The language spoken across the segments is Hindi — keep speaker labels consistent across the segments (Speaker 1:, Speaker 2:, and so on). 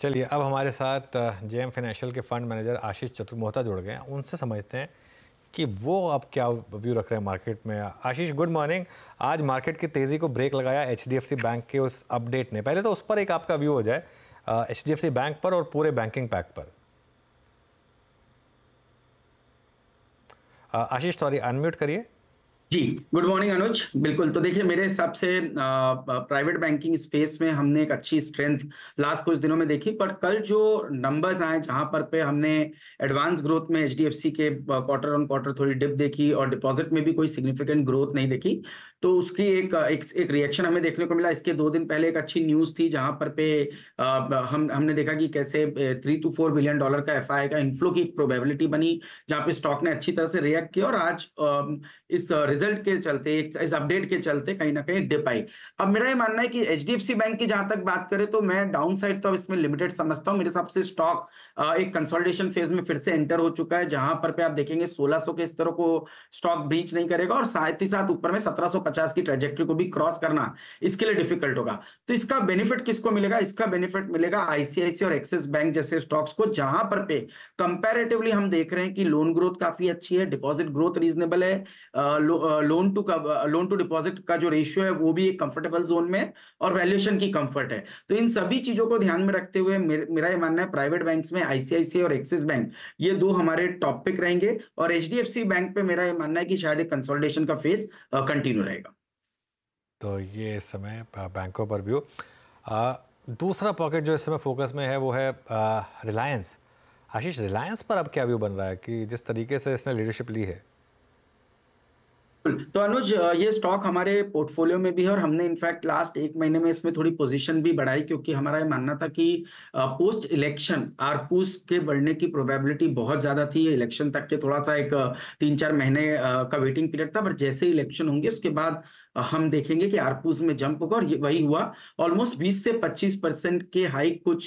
Speaker 1: चलिए अब हमारे साथ जे एम फाइनेंशियल के फंड मैनेजर आशीष चतुर्मोहता जुड़ गए हैं उनसे समझते हैं कि वो अब क्या व्यू रख रहे हैं मार्केट में आशीष गुड मॉर्निंग आज मार्केट की तेज़ी को ब्रेक लगाया एच बैंक के उस अपडेट ने पहले तो उस पर एक आपका व्यू हो जाए एच बैंक पर और पूरे बैंकिंग पैक पर
Speaker 2: आशीष सॉरी अनम्यूट करिए जी गुड मॉर्निंग अनुज बिल्कुल तो देखिए मेरे हिसाब से प्राइवेट बैंकिंग स्पेस में हमने एक अच्छी स्ट्रेंथ लास्ट कुछ दिनों में देखी पर कल जो नंबर्स आए जहां पर पे हमने एडवांस ग्रोथ में H K quarter on quarter थोड़ी डिप देखी और डिपॉजिट में भी कोई सिग्निफिकेंट ग्रोथ नहीं देखी तो उसकी एक एक, एक रिएक्शन हमें देखने को मिला इसके दो दिन पहले एक अच्छी न्यूज़ थी जहां पर पे आ, हम हमने देखा कि कैसे three two four billion dollar का एफ का इनफ्लो की एक प्रोबेबिलिटी बनी जहां पे स्टॉक ने अच्छी तरह से रिएक्ट किया और आज आ, इस रिजल्ट के चलते इस अपडेट के चलते कहीं ना कहीं डिप आई अब मेरा ये मानना है कि एच बैंक की जहां तक बात करें तो मैं डाउन साइड तो इसमें लिमिटेड समझता हूँ मेरे हिसाब से स्टॉक एक कंसोल्टेशन फेज में फिर से एंटर हो चुका है जहां पर पे आप देखेंगे 1600 के स्तरों को स्टॉक ब्रीच नहीं करेगा और साथ ही साथ ऊपर में सत्रह पचास की ट्रेजेक्ट्री को भी क्रॉस करना इसके लिए डिफिकल्ट होगा तो इसका बेनिफिट किसको मिलेगा इसका बेनिफिट मिलेगा आईसीआईसी और एक्सिस बैंक जैसे स्टॉक्स को जहां पर पे कंपेरेटिवली हम देख रहे हैं कि लोन ग्रोथ काफी अच्छी है डिपॉजिट ग्रोथ रीजनेबल है loan to loan to deposit का जो रेशियो है वो भी एक कंफर्टेबल जोन में और वैल्यूएशन की कंफर्ट है तो इन सभी चीजों को ध्यान में रखते हुए मेरा ये मानना है प्राइवेट बैंक में आईसीआईसी और एक्सिस बैंक ये दो हमारे टॉपिक रहेंगे और एच बैंक पे मेरा ये मानना है कि शायद एक कंसोलिडेशन का फेज कंटिन्यू रहेगा
Speaker 1: तो ये इस समय बैंकों पर व्यू दूसरा पॉकेट जो इस समय फोकस में है वो है रिलायंस आशीष रिलायंस पर अब क्या व्यू बन रहा है कि जिस तरीके से इसने लीडरशिप ली है
Speaker 2: तो अनुज ये स्टॉक हमारे पोर्टफोलियो में भी है और हमने इनफैक्ट लास्ट एक महीने में इसमें थोड़ी पोजीशन भी बढ़ाई क्योंकि हमारा ये मानना था कि पोस्ट इलेक्शन आरपूस के बढ़ने की प्रोबेबिलिटी बहुत ज्यादा थी इलेक्शन तक के थोड़ा सा एक तीन चार महीने का वेटिंग पीरियड था पर जैसे ही इलेक्शन होंगे उसके बाद हम देखेंगे कि आरपूस में जंप होगा और वही हुआ ऑलमोस्ट 20 से 25 परसेंट के हाइक कुछ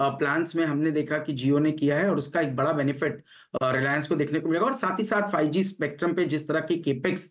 Speaker 2: प्लान्स में हमने देखा कि जियो ने किया है और उसका एक बड़ा बेनिफिट रिलायंस को देखने को मिलेगा और साथ ही साथ 5G स्पेक्ट्रम पे जिस तरह की केपेक्स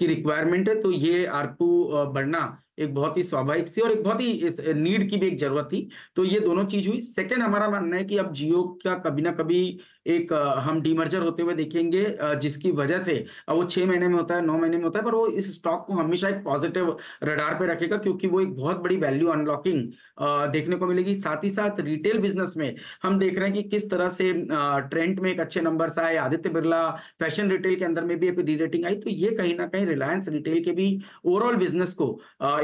Speaker 2: की रिक्वायरमेंट है तो ये आरपू बढ़ना एक बहुत ही स्वाभाविक सी और एक बहुत ही नीड की भी एक जरूरत थी तो ये दोनों चीज हुई सेकेंड हमारा मानना है कि अब जियो का कभी ना कभी एक हम डीमर्जर होते हुए देखेंगे जिसकी वजह से अब वो छह महीने में होता है नौ महीने में होता है पर वो इस स्टॉक को हमेशा एक पॉजिटिव रडार पे रखेगा क्योंकि वो एक बहुत बड़ी वैल्यू अनलॉकिंग देखने को मिलेगी साथ ही साथ रिटेल बिजनेस में हम देख रहे हैं कि किस तरह से ट्रेंड में एक अच्छे नंबर आए आदित्य बिरला फैशन रिटेल के अंदर में भी एक री रेटिंग आई तो ये कहीं ना कहीं रिलायंस रिटेल के भी ओवरऑल बिजनेस को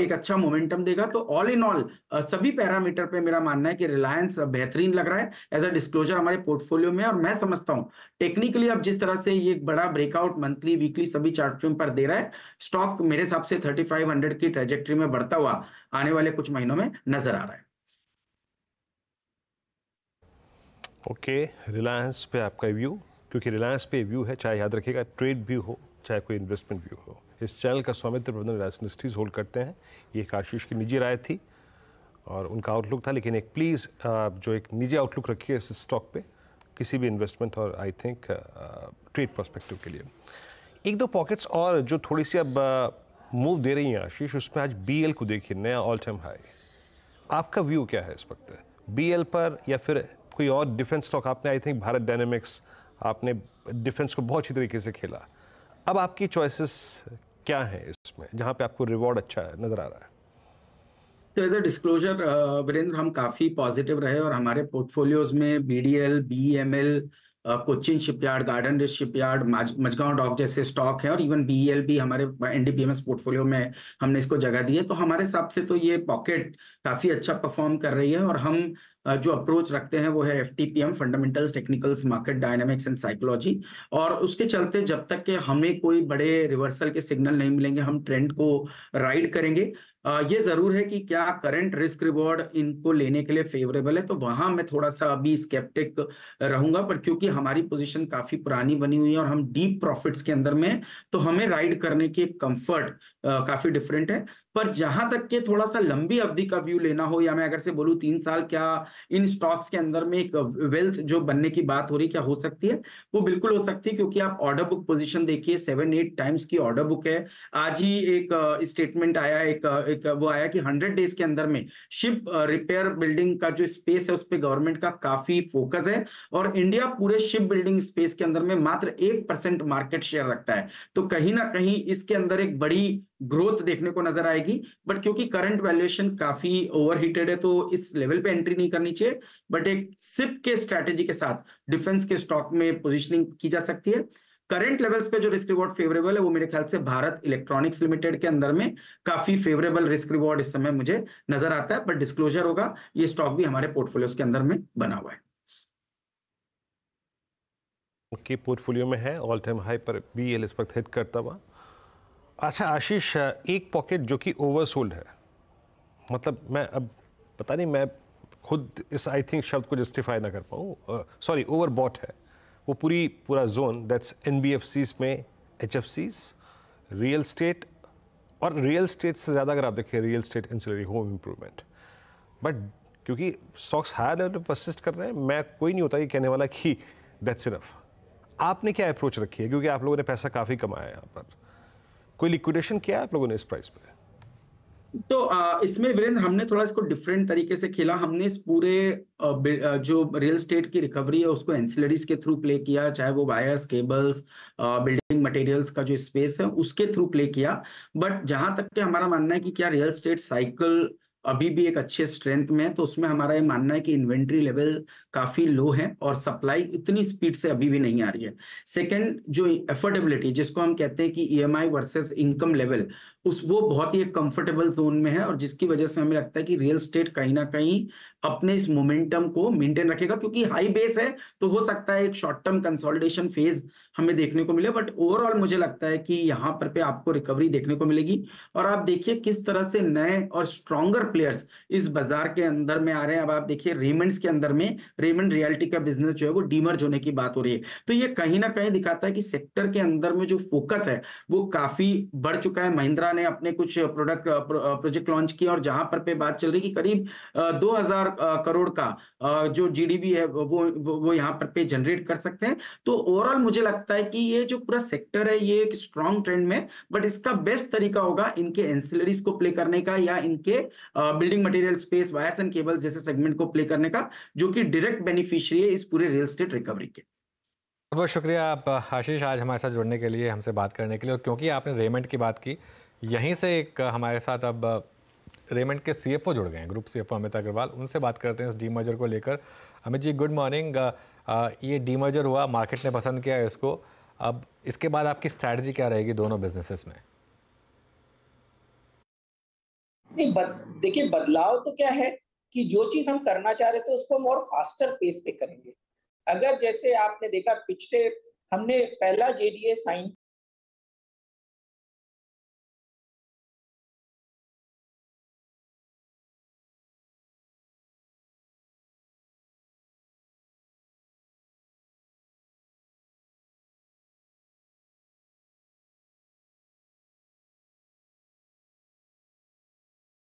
Speaker 2: एक अच्छा मोमेंटम देगा तो ऑल इन ऑल सभी पैरामीटर पे मेरा मानना है कि रिलायंस बेहतरीन लग रहा है एज अ डिस्क्लोजर हमारे पोर्टफोलियो में और मैं समझता हूँ टेक्निकली अब जिस तरह से ये एक बड़ा ब्रेकआउट मंथली वीकली सभी चार्ट पर दे रहा है स्टॉक मेरे हिसाब से थर्टी की ट्रेजेक्ट्री में बढ़ता हुआ आने वाले कुछ महीनों में नजर आ रहा है
Speaker 3: ओके okay, रिलायंस पे आपका व्यू क्योंकि रिलायंस पे व्यू है चाहे याद रखिएगा ट्रेड भी हो चाहे कोई इन्वेस्टमेंट व्यू हो इस चैनल का स्वामित्व प्रबंधन राजनिस्ट्रीज होल्ड करते हैं ये एक आशीष की निजी राय थी और उनका आउटलुक था लेकिन एक प्लीज़ uh, जो एक निजी आउटलुक रखिए इस स्टॉक पे किसी भी इन्वेस्टमेंट और आई थिंक ट्रेड परस्पेक्टिव के लिए एक दो पॉकेट्स और जो थोड़ी सी अब मूव uh, दे रही हैं आशीष उसमें आज बी को देखिए नया ऑल टाइम हाई आपका व्यू क्या है इस वक्त बी पर या फिर कोई और डिफेंस स्टॉक आपने आई थिंक भारत डायनेमिक्स आपने डिफेंस को बहुत अच्छी तरीके से खेला अब आपकी चॉइसेस क्या हैं इसमें जहाँ पे आपको रिवॉर्ड अच्छा है, नजर आ रहा है
Speaker 2: तो एज अ डिस्क्लोजर वीरेंद्र हम काफ़ी पॉजिटिव रहे और हमारे पोर्टफोलियोज में B D L B M L Cochin shipyard garden reach shipyard Mazagon dock जैसे स्टॉक है और इवन बी एल भी हमारे एनडीपीएमएस पोर्टफोलियो में हमने इसको जगह दी है तो हमारे हिसाब से तो ये पॉकेट काफ़ी अच्छा परफॉर्म कर रही है और हम जो अप्रोच रखते हैं वो है F fundamentals technicals market dynamics and psychology और उसके चलते जब तक कि हमें कोई बड़े रिवर्सल के सिग्नल नहीं मिलेंगे हम ट्रेंड को राइड करेंगे ये जरूर है कि क्या करंट रिस्क रिवॉर्ड इनको लेने के लिए फेवरेबल है तो वहां मैं थोड़ा सा अभी स्केप्टिक रहूंगा पर क्योंकि हमारी पोजीशन काफी पुरानी बनी हुई है और हम डीप प्रॉफिट्स के अंदर में तो हमें राइड करने की कंफर्ट काफी डिफरेंट है पर जहां तक के थोड़ा सा लंबी अवधि का व्यू लेना हो या मैं अगर से बोलूं तीन साल क्या इन स्टॉक्स के अंदर में एक वेल्थ जो बनने की बात हो रही क्या हो सकती है वो बिल्कुल हो सकती है क्योंकि आप ऑर्डर बुक पोजीशन देखिए सेवन एट टाइम्स की ऑर्डर बुक है आज ही एक स्टेटमेंट आया एक, एक वो आया कि हंड्रेड डेज के अंदर में शिप रिपेयर बिल्डिंग का जो स्पेस है उस पर गवर्नमेंट का काफी फोकस है और इंडिया पूरे शिप बिल्डिंग स्पेस के अंदर में मात्र एक परसेंट मार्केट शेयर रखता है तो कहीं ना कहीं इसके अंदर एक बड़ी ग्रोथ देखने को नजर आएगी बट क्योंकि करंट वैल्यूएशन काफी ओवरहीटेड है तो इस लेवल पे एंट्री नहीं करनी चाहिए बट एक सिप के स्ट्रेटेजी के साथ डिफेंस के स्टॉक में पोजीशनिंग की जा सकती है करंट लेवल्स पे जो रिस्क रिवॉर्ड फेवरेबल है वो मेरे ख्याल से भारत इलेक्ट्रॉनिक्स लिमिटेड के अंदर में काफी फेवरेबल रिस्क रिवॉर्ड इस समय मुझे नजर आता है बट डिस्क्लोजर होगा ये स्टॉक भी हमारे पोर्टफोलियोज के अंदर में बना हुआ है
Speaker 3: उनकी पोर्टफोलियो में है ऑल टाइम हाई पर बी एल इस वक्त हिट करता हुआ अच्छा आशीष एक पॉकेट जो कि ओवरसोल्ड है मतलब मैं अब पता नहीं मैं खुद इस आई थिंक शब्द को जस्टिफाई ना कर पाऊँ सॉरी ओवर बॉट है वो पूरी पूरा जोन दैट्स एन में एच रियल स्टेट और रियल स्टेट से ज़्यादा अगर आप देखें real estate ancillary home improvement but क्योंकि स्टॉक्स हायर लेवल पर परसिस्ट कर रहे हैं मैं कोई नहीं होता कि कहने वाला कि दैट्स इनफ आपने क्या अप्रोच रखी है क्योंकि आप लोगों ने पैसा काफ़ी कमाया है यहाँ पर कोई लिक्विडेशन किया आप लोगों ने इस प्राइस पे
Speaker 2: तो इसमें वीरेंद्र हमने थोड़ा इसको डिफरेंट तरीके से खेला हमने इस पूरे जो रियल स्टेट की रिकवरी है उसको एंसिलरीज के थ्रू प्ले किया चाहे वो वायर्स केबल्स बिल्डिंग मटेरियल्स का जो स्पेस है उसके थ्रू प्ले किया बट जहां तक के हमारा मानना है कि क्या रियल स्टेट साइकिल अभी भी एक अच्छे स्ट्रेंथ में है तो उसमें हमारा ये मानना है कि इन्वेंट्री लेवल काफी लो है और सप्लाई इतनी स्पीड से अभी भी नहीं आ रही है सेकेंड जो एफोर्डेबिलिटी जिसको हम कहते हैं कि ई वर्सेस इनकम लेवल उस वो बहुत ही एक कंफर्टेबल जोन में है और जिसकी वजह से हमें लगता है कि रियल स्टेट कहीं ना कहीं अपने इस मोमेंटम को मेंटेन रखेगा क्योंकि हाई बेस है तो हो सकता है एक शॉर्ट टर्म कंसोलिडेशन फेज हमें देखने को मिले बट ओवरऑल मुझे लगता है कि यहाँ पर पे आपको रिकवरी देखने को मिलेगी और आप देखिए किस तरह से नए और स्ट्रॉन्गर प्लेयर्स इस बाजार के अंदर में आ रहे हैं अब आप देखिए रेमेंट्स के अंदर में रेमंड रियलिटी का बिजनेस जो है वो डीमर्ज होने की बात हो रही है तो ये कहीं ना कहीं दिखाता है कि सेक्टर के अंदर में जो फोकस है वो काफी बढ़ चुका है महिंद्रा ने अपने कुछ प्रोडक्ट प्रोजेक्ट लॉन्च किया और जहां पर पे बात चल रही है कि करीब दो हजार करोड़ का जो जीडीपी है वो वो यहाँ पर पे जनरेट कर सकते हैं तो ओवरऑल मुझे लगता लगता है कि ये जो पूरा सेक्टर है ये एक स्ट्रॉन्ग ट्रेंड में बट इसका बेस्ट तरीका होगा इनके एंसिलरीज को प्ले करने का या इनके building material space wires and cables जैसे सेगमेंट को प्ले करने का जो कि डायरेक्ट बेनिफिशियरी है इस पूरे रियल स्टेट रिकवरी के
Speaker 1: बहुत बहुत शुक्रिया आप आशीष आज हमारे साथ जुड़ने के लिए हमसे बात करने के लिए और क्योंकि आपने रेमेंट की बात की यहीं से एक हमारे साथ अब रेमंड के सीएफओ जुड़ गए हैं ग्रुप सीएफओ अमित अग्रवाल उनसे बात करते हैं इस डी मर्जर को लेकर Amit ji good morning uh, uh, ये डी मर्जर हुआ मार्केट ने पसंद किया इसको अब इसके बाद आपकी स्ट्रैटेजी क्या रहेगी दोनों बिजनेसेस में
Speaker 2: नहीं बद, देखिए बदलाव तो क्या है कि जो चीज हम करना चाह रहे थे उसको हम और फास्टर पेस पे करेंगे अगर जैसे आपने देखा पिछले हमने पहला जेडीए साइन